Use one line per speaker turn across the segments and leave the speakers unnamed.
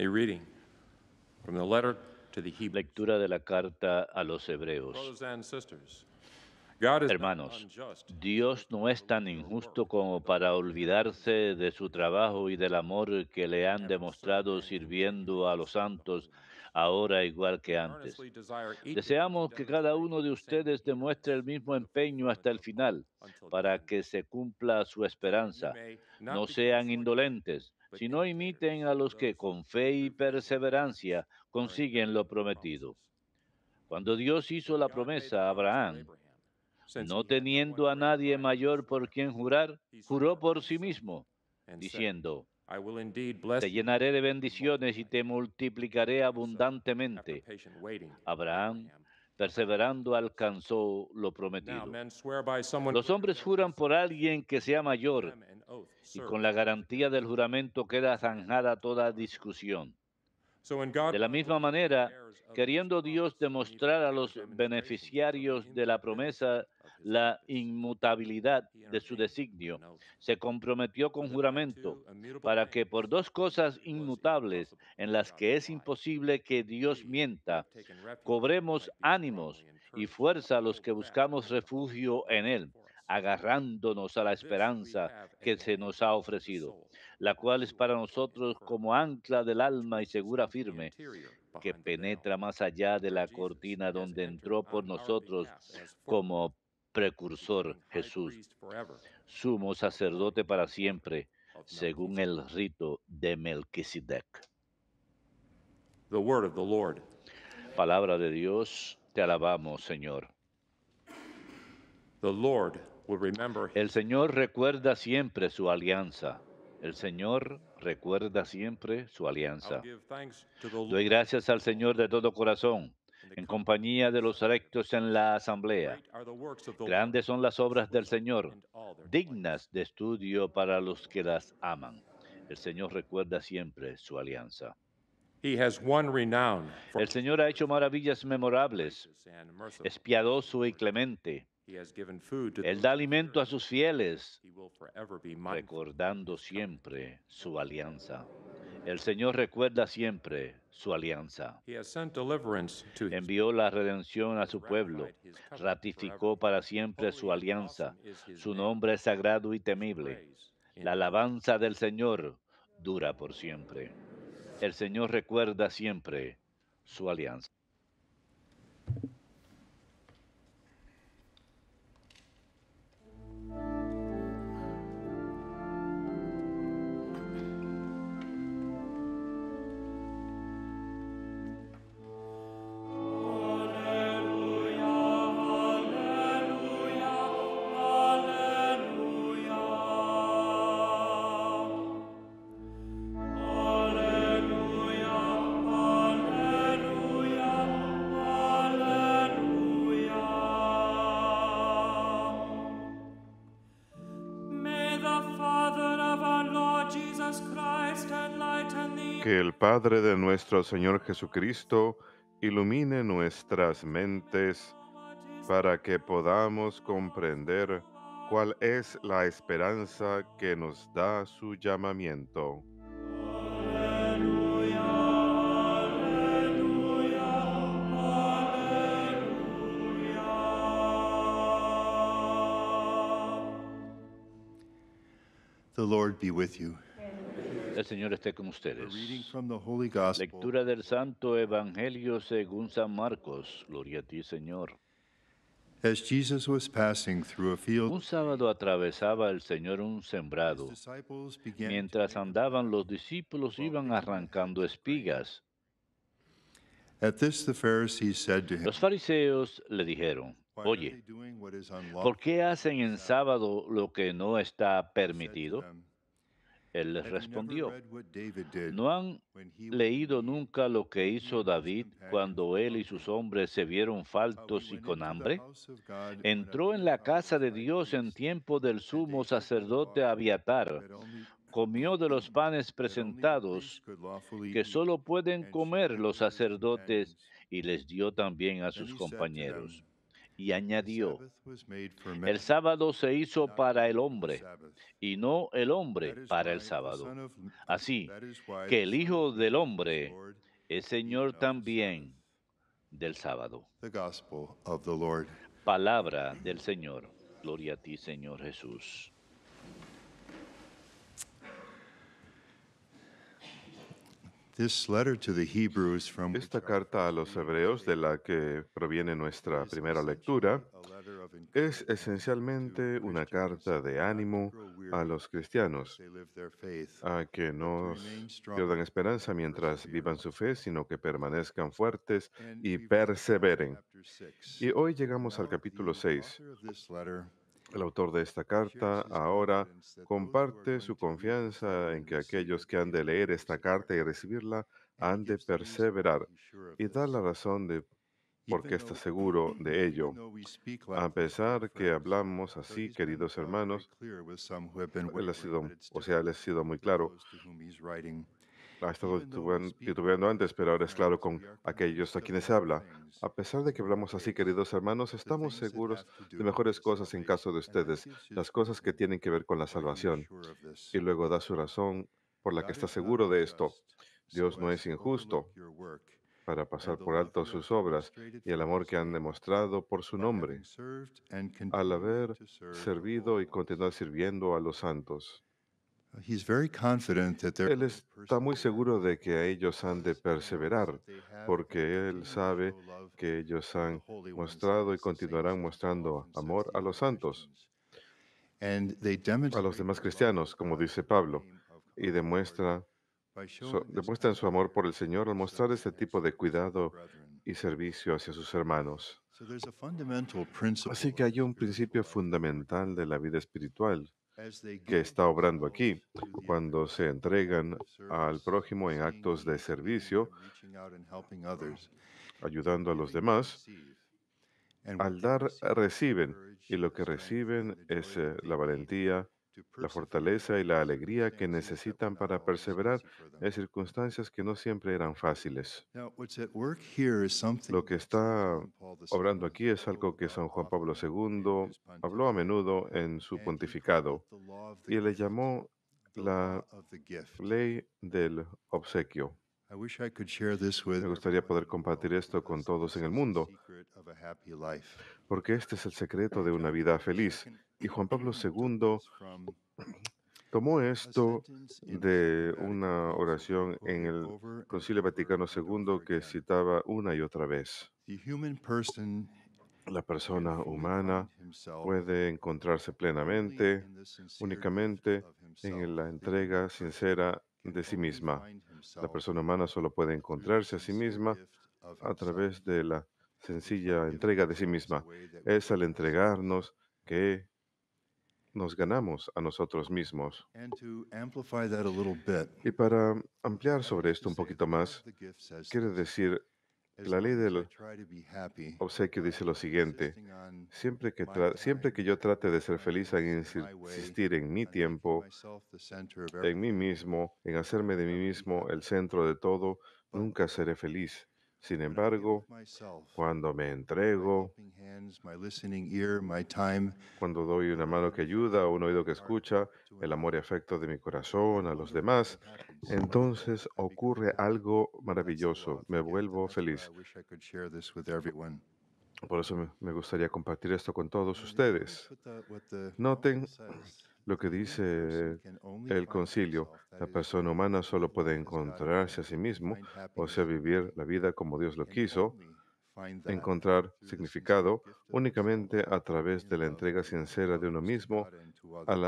A reading from the letter to the Lectura de la carta a los hebreos. Hermanos, Dios no es tan injusto como para olvidarse de su trabajo y del amor que le han demostrado sirviendo a los santos ahora igual que antes. Deseamos que cada uno de ustedes demuestre el mismo empeño hasta el final para que se cumpla su esperanza. No sean indolentes, sino imiten a los que con fe y perseverancia consiguen lo prometido. Cuando Dios hizo la promesa a Abraham, no teniendo a nadie mayor por quien jurar, juró por sí mismo, diciendo, te llenaré de bendiciones y te multiplicaré abundantemente. Abraham, perseverando, alcanzó lo prometido. Los hombres juran por alguien que sea mayor y con la garantía del juramento queda zanjada toda discusión. De la misma manera, queriendo Dios demostrar a los beneficiarios de la promesa la inmutabilidad de su designio, se comprometió con juramento para que por dos cosas inmutables en las que es imposible que Dios mienta, cobremos ánimos y fuerza a los que buscamos refugio en Él agarrándonos a la esperanza que se nos ha ofrecido, la cual es para nosotros como ancla del alma y segura firme, que penetra más allá de la cortina donde entró por nosotros como precursor Jesús, sumo sacerdote para siempre, según el rito de Melquisedec. Palabra de Dios, te alabamos, Señor. The Lord el Señor recuerda siempre su alianza. El Señor recuerda siempre su alianza. Doy gracias al Señor de todo corazón, en compañía de los rectos en la asamblea. Grandes son las obras del Señor, dignas de estudio para los que las aman. El Señor recuerda siempre su alianza. El Señor ha hecho maravillas memorables, es piadoso y clemente él da alimento a sus fieles, recordando siempre su alianza. El Señor recuerda siempre su alianza. Envió la redención a su pueblo, ratificó para siempre su alianza. Su nombre es sagrado y temible. La alabanza del Señor dura por siempre. El Señor recuerda siempre su alianza.
Padre de nuestro Señor Jesucristo, ilumine nuestras mentes para que podamos comprender cuál es la esperanza que nos da su llamamiento.
The Lord be with you. El
Señor esté con ustedes.
Lectura del Santo Evangelio según San Marcos. Gloria a ti, Señor. un sábado atravesaba el Señor un sembrado. Mientras andaban los discípulos iban arrancando espigas.
los
fariseos le dijeron, Oye, ¿por qué hacen en sábado lo que no está permitido? Él les respondió, ¿no han leído nunca lo que hizo David cuando él y sus hombres se vieron uh, faltos y con hambre? Entró en la casa de Dios en tiempo del sumo sacerdote Abiatar, comió de los panes presentados que solo pueden comer los sacerdotes y les dio también a sus compañeros y añadió, el sábado se hizo para el hombre y no el hombre para el sábado. Así que el Hijo del Hombre es Señor también del sábado. Palabra del Señor. Gloria a ti, Señor Jesús.
Esta carta a los hebreos, de la que proviene nuestra primera lectura, es esencialmente una carta de ánimo a los cristianos, a que no pierdan esperanza mientras vivan su fe, sino que permanezcan fuertes y perseveren. Y hoy llegamos al capítulo 6. El autor de esta carta ahora comparte su confianza en que aquellos que han de leer esta carta y recibirla han de perseverar y da la razón de por qué está seguro de ello. A pesar que hablamos así, queridos uh, hermanos, sido, o sea, él ha sido muy claro ha estado titubeando antes, pero ahora es claro con aquellos a quienes se habla. A pesar de que hablamos así, queridos hermanos, estamos seguros de mejores cosas en caso de ustedes, las cosas que tienen que ver con la salvación. Y luego da su razón por la que está seguro de esto. Dios no es injusto para pasar por alto sus obras y el amor que han demostrado por su nombre, al haber servido y continuar sirviendo a los santos. Él está muy seguro de que a ellos han de perseverar, porque él sabe que ellos han mostrado y continuarán mostrando amor a los santos, a los demás cristianos, como dice Pablo, y demuestra, demuestran su amor por el Señor al mostrar este tipo de cuidado y servicio hacia sus hermanos. Así que hay un principio fundamental de la vida espiritual que está obrando aquí, cuando se entregan al prójimo en actos de servicio, ayudando a los demás, al dar reciben, y lo que reciben es eh, la valentía la fortaleza y la alegría que necesitan para perseverar en circunstancias que no siempre eran fáciles. Lo que está obrando aquí es algo que San Juan Pablo II habló a menudo en su pontificado y le llamó la ley del obsequio. Me gustaría poder compartir esto con todos en el mundo, porque este es el secreto de una vida feliz. Y Juan Pablo II tomó esto de una oración en el Concilio Vaticano II que citaba una y otra vez. La persona humana puede encontrarse plenamente únicamente en la entrega sincera de sí misma. La persona humana solo puede encontrarse a sí misma a través de la sencilla entrega de sí misma. Es al entregarnos que nos ganamos a nosotros mismos. Y para ampliar sobre esto un poquito más, quiere decir la ley del obsequio dice lo siguiente, siempre que, siempre que yo trate de ser feliz en insistir en mi tiempo, en mí mismo, en hacerme de mí mismo el centro de todo, nunca seré feliz. Sin embargo, cuando me entrego, cuando doy una mano que ayuda, un oído que escucha, el amor y afecto de mi corazón a los demás, entonces ocurre algo maravilloso. Me vuelvo feliz. Por eso me gustaría compartir esto con todos ustedes. Noten lo que dice el concilio. La persona humana solo puede encontrarse a sí mismo, o sea, vivir la vida como Dios lo quiso,
encontrar
significado únicamente a través de la entrega sincera de uno mismo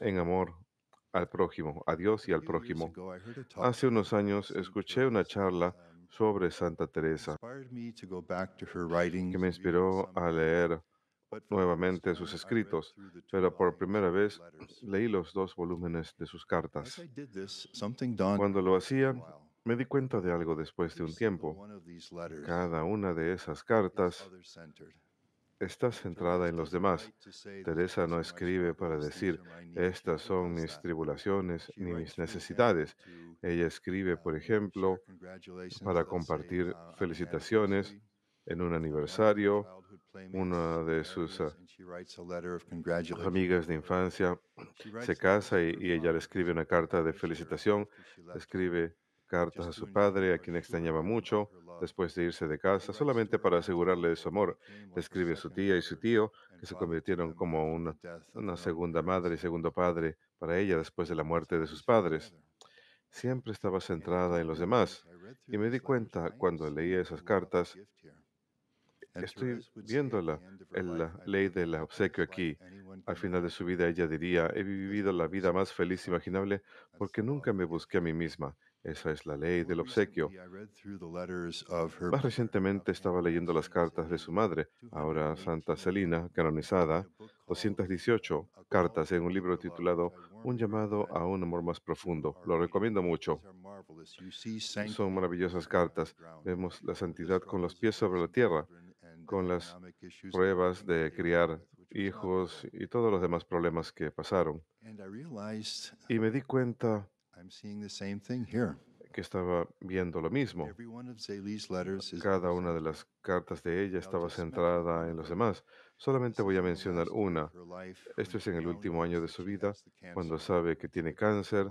en amor al prójimo, a Dios y al prójimo. Hace unos años escuché una charla sobre Santa Teresa, que me inspiró a leer nuevamente sus escritos, pero por primera vez leí los dos volúmenes de sus cartas. Cuando lo hacía, me di cuenta de algo después de un tiempo. Cada una de esas cartas está centrada en los demás. Teresa no escribe para decir, estas son mis tribulaciones ni mis necesidades. Ella escribe, por ejemplo, para compartir felicitaciones en un aniversario. Una de sus ah, amigas de infancia se casa y, y ella le escribe una carta de felicitación, escribe cartas a su padre, a quien extrañaba mucho después de irse de casa, solamente para asegurarle de su amor. Describe a su tía y su tío, que se convirtieron como una, una segunda madre y segundo padre para ella después de la muerte de sus padres. Siempre estaba centrada en los demás. Y me di cuenta cuando leía esas cartas, estoy viéndola en la ley del obsequio aquí. Al final de su vida ella diría, he vivido la vida más feliz e imaginable porque nunca me busqué a mí misma. Esa es la ley del obsequio. Más recientemente estaba leyendo las cartas de su madre, ahora Santa Celina, canonizada, 218 cartas en un libro titulado Un llamado a un amor más profundo. Lo recomiendo mucho. Son maravillosas cartas. Vemos la santidad con los pies sobre la tierra, con las pruebas de criar hijos y todos los demás problemas que pasaron.
Y me di cuenta
que estaba viendo lo mismo. Cada una de las cartas de ella estaba centrada en los demás. Solamente voy a mencionar una. Esto es en el último año de su vida, cuando sabe que tiene cáncer,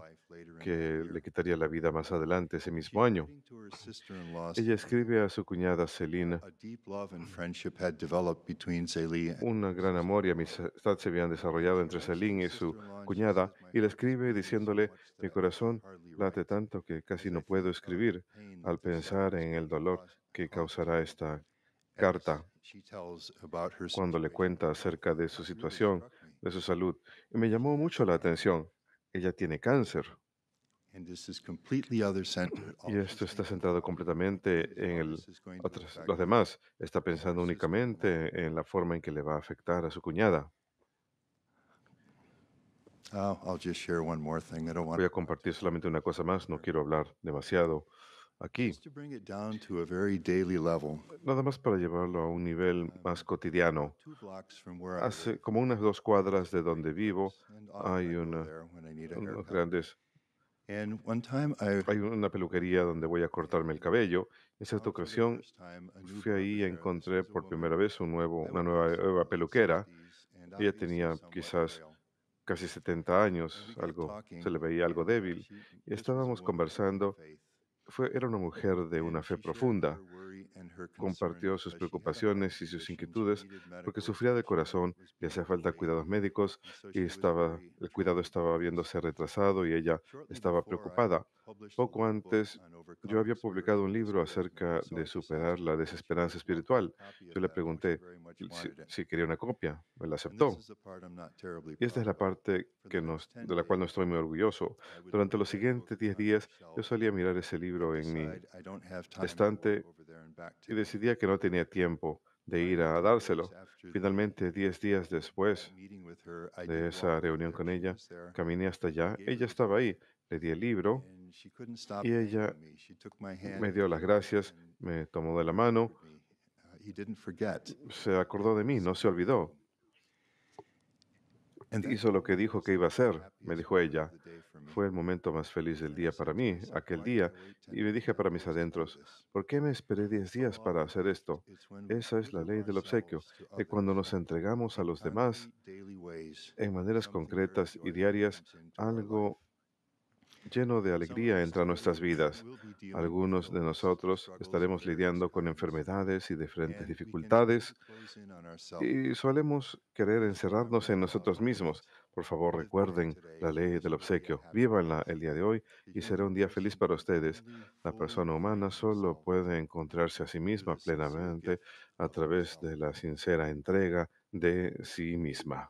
que le quitaría la vida más adelante ese mismo año. Ella escribe a su cuñada Celine. Un gran amor y amistad se habían desarrollado entre Celine y su cuñada, y le escribe diciéndole, mi corazón late tanto que casi no puedo escribir al pensar en el dolor que causará esta carta cuando le cuenta acerca de su situación, de su salud. me llamó mucho la atención. Ella tiene cáncer. Y esto está centrado completamente en el, los demás. Está pensando únicamente en la forma en que le va a afectar a su cuñada. Voy a compartir solamente una cosa más. No quiero hablar demasiado aquí. Nada más para llevarlo a un nivel más cotidiano. Hace como unas dos cuadras de donde vivo hay una, grandes hay una peluquería donde voy a cortarme el cabello. En cierta ocasión fui ahí y encontré por primera vez una nueva, peluquera. Ella tenía quizás casi 70 años, algo, se le veía algo débil. Y estábamos conversando fue, era una mujer de una fe profunda. Compartió sus preocupaciones y sus inquietudes porque sufría de corazón, y hacía falta cuidados médicos y estaba, el cuidado estaba viéndose retrasado y ella estaba preocupada. Poco antes, yo había publicado un libro acerca de superar la desesperanza espiritual. Yo le pregunté si, quería una copia. Me la aceptó. Y esta es la parte que de la cual no estoy muy orgulloso. Durante los siguientes 10 días, yo a mirar ese libro en mi estante y decidía que no tenía tiempo de ir a dárselo. Finalmente, diez días después de esa reunión con ella, caminé hasta allá. Ella estaba ahí. Le di el libro
y ella me dio las
gracias, me tomó de la mano, uh, se acordó de mí, no se olvidó. Hizo lo que dijo que iba a hacer, me dijo ella. Fue el momento más feliz del día para mí, aquel día, y me dije para mis adentros, ¿por qué me esperé diez días para hacer esto? Esa es la ley del obsequio, que cuando nos entregamos a los demás en maneras concretas y diarias, algo lleno de alegría entra a nuestras vidas. Algunos de nosotros estaremos lidiando con enfermedades y diferentes dificultades y solemos querer encerrarnos en nosotros mismos. Por favor, recuerden la ley del obsequio. Vívanla el día de hoy y será un día feliz para ustedes. La persona humana solo puede encontrarse a sí misma plenamente a través de la sincera entrega de sí misma.